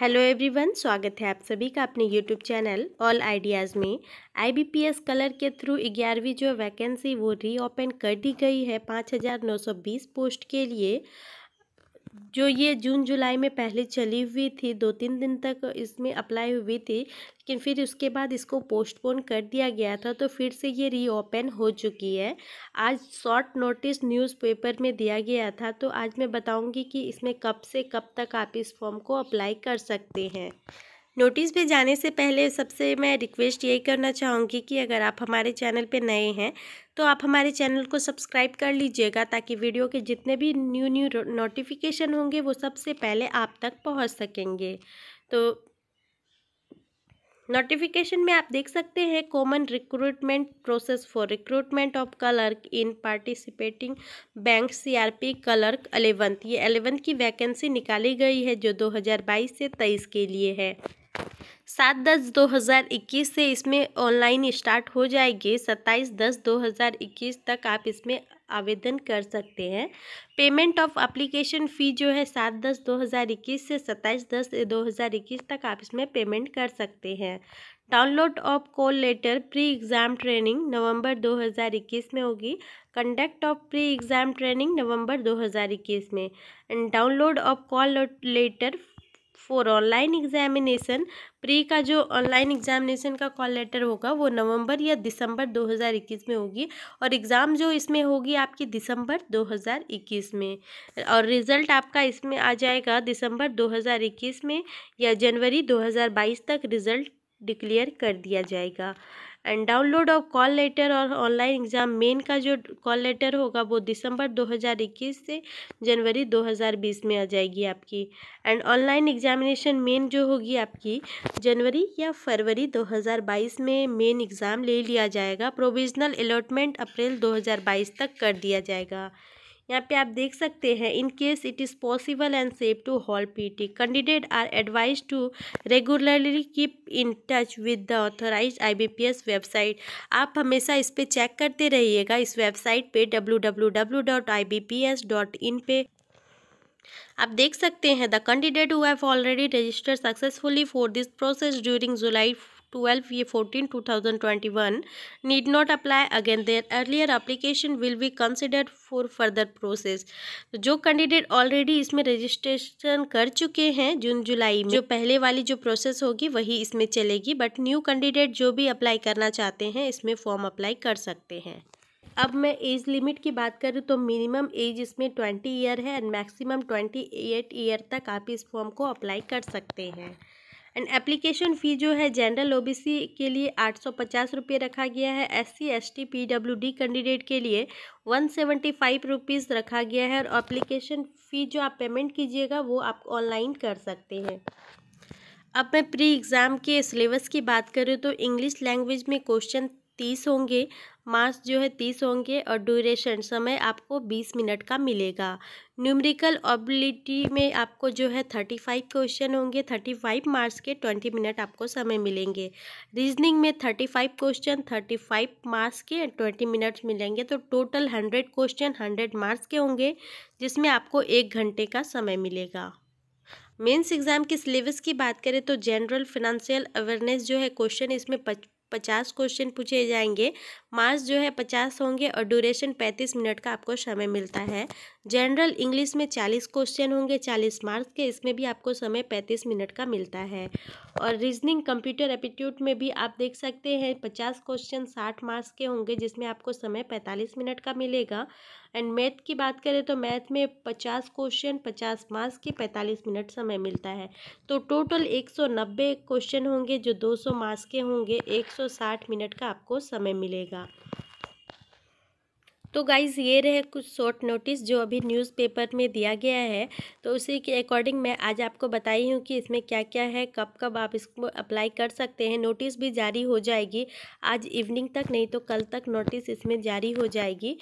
hello everyone स्वागत है आप सभी का अपने यूट्यूब चैनल ऑल आइडियाज़ में आईबीपीएस कलर के थ्रू ग्यारहवीं जो वैकेंसी वो रीओपन कर दी गई है पाँच हज़ार नौ सौ बीस पोस्ट के लिए जो ये जून जुलाई में पहले चली हुई थी दो तीन दिन तक इसमें अप्लाई हुई थी लेकिन फिर उसके बाद इसको पोस्टपोन कर दिया गया था तो फिर से ये रीओपन हो चुकी है आज शॉर्ट नोटिस न्यूज़पेपर में दिया गया था तो आज मैं बताऊंगी कि इसमें कब से कब तक आप इस फॉर्म को अप्लाई कर सकते हैं नोटिस पे जाने से पहले सबसे मैं रिक्वेस्ट यही करना चाहूँगी कि अगर आप हमारे चैनल पे नए हैं तो आप हमारे चैनल को सब्सक्राइब कर लीजिएगा ताकि वीडियो के जितने भी न्यू न्यू नोटिफिकेशन होंगे वो सबसे पहले आप तक पहुँच सकेंगे तो नोटिफिकेशन में आप देख सकते हैं common recruitment process for recruitment of clerk in participating bank CRP clerk eleventh ये अलेवंथ की वैकेंसी निकाली गई है जो 2022 से 23 के लिए है सात दस दो हज़ार इक्कीस से इसमें ऑनलाइन स्टार्ट हो जाएगी सत्ताईस दस दो हज़ार इक्कीस तक आप इसमें आवेदन कर सकते हैं पेमेंट ऑफ एप्लीकेशन फ़ी जो है सात दस दो हज़ार इक्कीस से सत्ताईस दस दो हज़ार इक्कीस तक आप इसमें पेमेंट कर सकते हैं download of call letter pre exam training November 2021 में होगी conduct of pre exam training November 2021 में and download of call letter for online examination pre का जो ऑनलाइन एग्जामिनेशन का कॉल लेटर होगा वो नवंबर या दिसंबर 2021 में होगी और एग्ज़ाम जो इसमें होगी आपकी दिसंबर 2021 में और रिज़ल्ट आपका इसमें आ जाएगा दिसंबर 2021 में या जनवरी 2022 तक रिज़ल्ट डिक्लेयर कर दिया जाएगा and download of call letter और ऑनलाइन एग्ज़ाम मेन का जो कॉल लेटर होगा वो दिसंबर 2021 से जनवरी 2020 में आ जाएगी आपकी एंड ऑनलाइन एग्जामिनेशन मेन जो होगी आपकी जनवरी या फरवरी 2022 में मेन एग्ज़ाम ले लिया जाएगा प्रोविजनल अलॉटमेंट अप्रैल 2022 तक कर दिया जाएगा यहाँ पे आप देख सकते हैं in case it is possible and safe to hold PT candidate are advise to regularly keep in touch with the authorise IBPS website आप हमेशा इस पर चेक करते रहिएगा इस वेबसाइट पे www.ibps.in पे आप देख सकते हैं the candidate who have already registered successfully for this process during July twelve ये fourteen two thousand twenty one need not apply again their earlier application will be considered for further process जो candidate already इसमें registration कर चुके हैं जून जुलाई में जो पहले वाली जो प्रोसेस होगी वही इसमें चलेगी बट न्यू कैंडिडेट जो भी अप्लाई करना चाहते हैं इसमें फॉर्म अप्लाई कर सकते हैं अब मैं एज लिमिट की बात करूँ तो मिनिमम एज इसमें ट्वेंटी ईयर है and maximum twenty eight year तक आप इस फॉर्म को अप्लाई कर सकते हैं एंड एप्लीकेशन फ़ी जो है जनरल ओबीसी के लिए आठ सौ पचास रुपये रखा गया है S C S T P W D candidate के लिए वन सेवेंटी फाइव रुपीज़ रखा गया है और एप्लीकेशन फ़ी जो आप पेमेंट कीजिएगा वो आप ऑनलाइन कर सकते हैं अब मैं प्री एग्ज़ाम के सिलेबस की बात करूँ तो इंग्लिश लैंग्वेज में क्वेश्चन तीस होंगे मार्क्स जो है तीस होंगे और ड्यूरेशन समय आपको बीस मिनट का मिलेगा न्यूमेरिकल ऑबिलिटी में आपको जो है थर्टी फाइव क्वेश्चन होंगे थर्टी फाइव मार्क्स के ट्वेंटी मिनट आपको समय मिलेंगे रीजनिंग में thirty five question thirty five marks के ट्वेंटी मिनट्स मिलेंगे तो total hundred question hundred marks के होंगे जिसमें आपको एक घंटे का समय मिलेगा मेंस एग्ज़ाम के सिलेबस की बात करें तो जनरल फिनंशियल अवेयरनेस जो है क्वेश्चन इसमें पच पचास क्वेश्चन पूछे जाएंगे मार्क्स जो है पचास होंगे और ड्यूरेशन पैंतीस मिनट का आपको समय मिलता है जनरल इंग्लिश में चालीस क्वेश्चन होंगे चालीस मार्क्स के इसमें भी आपको समय पैंतीस मिनट का मिलता है और रीजनिंग कंप्यूटर एप्टीट्यूड में भी आप देख सकते हैं पचास क्वेश्चन साठ मार्क्स के होंगे जिसमें आपको समय पैंतालीस मिनट का मिलेगा एंड मैथ की बात करें तो मैथ में पचास क्वेश्चन पचास मार्क्स के पैंतालीस मिनट समय मिलता है तो टोटल एक सौ नब्बे क्वेश्चन होंगे जो दो सौ मार्क्स के होंगे एक 160 मिनट का आपको समय मिलेगा तो गाइज़ ये रहे कुछ शॉर्ट नोटिस जो अभी न्यूज़पेपर में दिया गया है तो उसी के अकॉर्डिंग मैं आज आपको बताई हूँ कि इसमें क्या क्या है कब कब आप इसको अप्लाई कर सकते हैं नोटिस भी जारी हो जाएगी आज इवनिंग तक नहीं तो कल तक नोटिस इसमें जारी हो जाएगी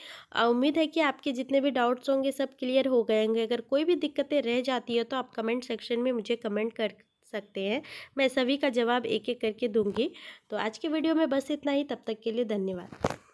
उम्मीद है कि आपके जितने भी डाउट्स होंगे सब क्लियर हो गए होंगे अगर कोई भी दिक्कतें रह जाती है तो आप कमेंट सेक्शन में मुझे कमेंट कर सकते हैं मैं सभी का जवाब एक एक करके दूंगी तो आज के वीडियो में बस इतना ही तब तक के लिए धन्यवाद